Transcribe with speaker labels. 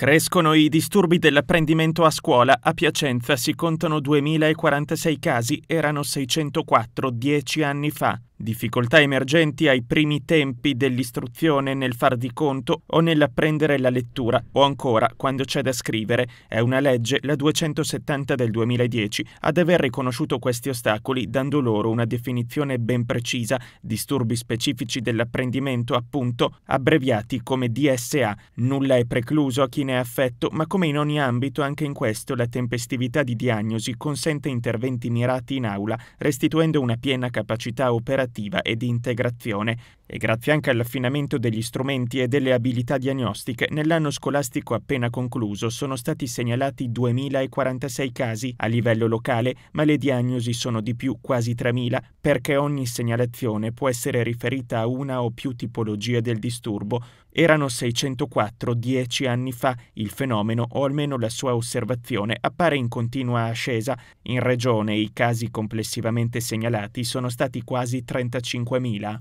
Speaker 1: Crescono i disturbi dell'apprendimento a scuola. A Piacenza si contano 2046 casi, erano 604 dieci anni fa difficoltà emergenti ai primi tempi dell'istruzione nel far di conto o nell'apprendere la lettura o ancora quando c'è da scrivere, è una legge, la 270 del 2010, ad aver riconosciuto questi ostacoli dando loro una definizione ben precisa, disturbi specifici dell'apprendimento appunto, abbreviati come DSA. Nulla è precluso a chi ne è affetto, ma come in ogni ambito anche in questo la tempestività di diagnosi consente interventi mirati in aula, restituendo una piena capacità operativa qualitativa e di integrazione e grazie anche all'affinamento degli strumenti e delle abilità diagnostiche, nell'anno scolastico appena concluso sono stati segnalati 2.046 casi a livello locale, ma le diagnosi sono di più quasi 3.000 perché ogni segnalazione può essere riferita a una o più tipologie del disturbo. Erano 604 dieci anni fa, il fenomeno, o almeno la sua osservazione, appare in continua ascesa. In regione i casi complessivamente segnalati sono stati quasi 3.000. 35.000.